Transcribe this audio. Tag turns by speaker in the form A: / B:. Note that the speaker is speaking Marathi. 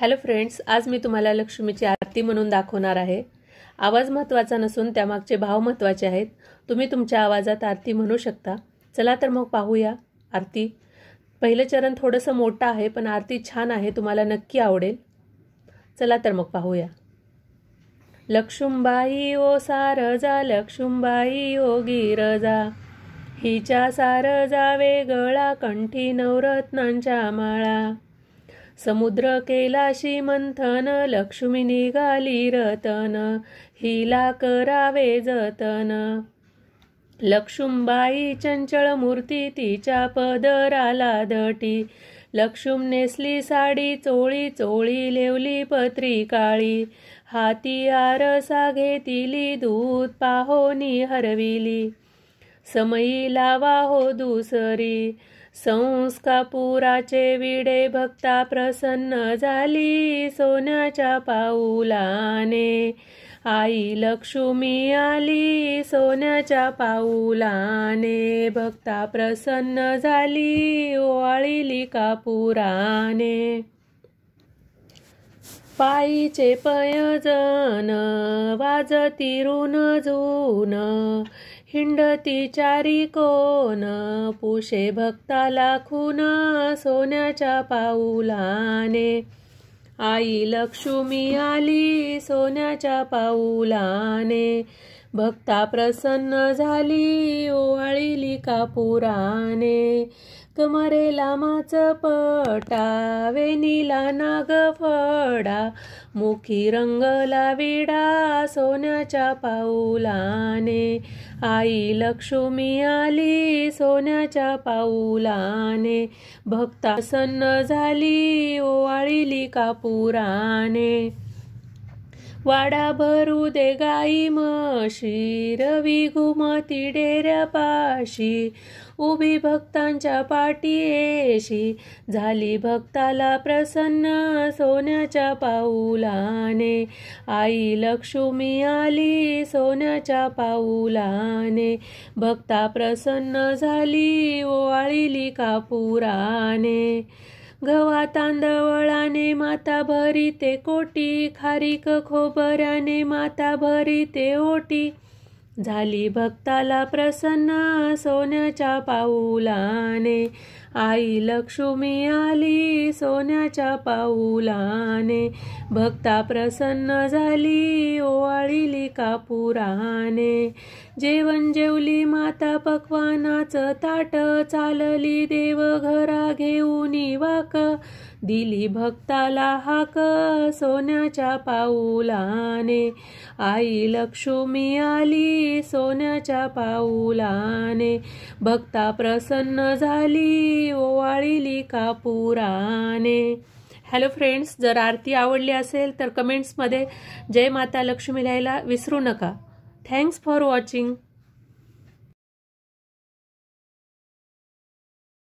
A: हॅलो फ्रेंड्स आज मी तुम्हाला लक्ष्मीची आरती म्हणून दाखवणार आहे आवाज महत्त्वाचा नसून त्यामागचे भाव महत्त्वाचे आहेत तुम्ही तुमच्या आवाजात आरती म्हणू शकता चला तर मग पाहूया आरती पहिलं चरण थोडंसं मोठं आहे पण आरती छान आहे तुम्हाला नक्की आवडेल चला तर मग पाहूया लक्ष्मीबाई ओ सारजा लक्ष्मीबाई ओ गिरजा हिच्या सारजा वेगळा कंठी नवरत्नांच्या माळा समुद्र केलाशी मंथन लक्ष्मी निघाली रतन हिला करावे जतन लक्ष्मीबाई चंचळ मूर्ती तिच्या पदराला दटी। लक्ष्म नेसली साडी चोळी चोळी लेवली पत्री काळी हाती आरसा घेतिली दूध पाहोनी हरविली समयी लावा हो दुसरी संस्कापुराचे विडे भक्ता प्रसन्न झाली सोन्याच्या पाऊलाने आई लक्ष्मी आली सोन्याच्या पाऊलाने भक्ता प्रसन्न झाली ओळीली कापुराने पायीचे पयजन वाजती ऋण जून हिंडती चारी कोण पुषे भक्ताला खून सोन्याच्या पाऊलाने आई लक्ष्मी आली सोन्याच्या पाऊलाने भक्ता प्रसन्न झाली ओवाळिली कापुराने कमरे माच पटा नीला नाग फडा मुखी रंगला विडा सोन्याच्या पाऊलाने आई लक्ष्मी आली सोन्याच्या पाऊलाने भक्ता सन्न झाली ओवाळीली कापुराने वाडा भरू दे गाई म्हशी रवी घुमती डेऱ्यापाशी उभी भक्तांच्या पाठी येशी झाली भक्ताला प्रसन्न सोन्याच्या पाऊलाने आई लक्ष्मी आली सोन्याच्या पाऊलाने भक्ता प्रसन्न झाली ओवाळीली कापुराने गव्हा तांदवळाने माता भरी ते कोटी खारीक खोबऱ्याने माता भरी ते ओटी झाली भक्ताला प्रसन्न सोन्याच्या पाऊलाने आई लक्ष्मी आली सोन्याच्या पाऊलाने भक्ता प्रसन्न झाली ओवाळीली कापुराने जेवण जेवली माता पक्वानाच ताट चालली देव घरा घेऊन वाक दिली भक्ताला हाक सोन्याच्या पाऊलाने आई लक्ष्मी आली सोन्याच्या पाऊलाने भक्ता प्रसन्न झाली ओवाळीली कापुराने हॅलो फ्रेंड्स जर आरती आवडली असेल तर कमेंट्समध्ये जय माता लक्ष्मी लिहायला विसरू नका थँक्स फॉर वॉचिंग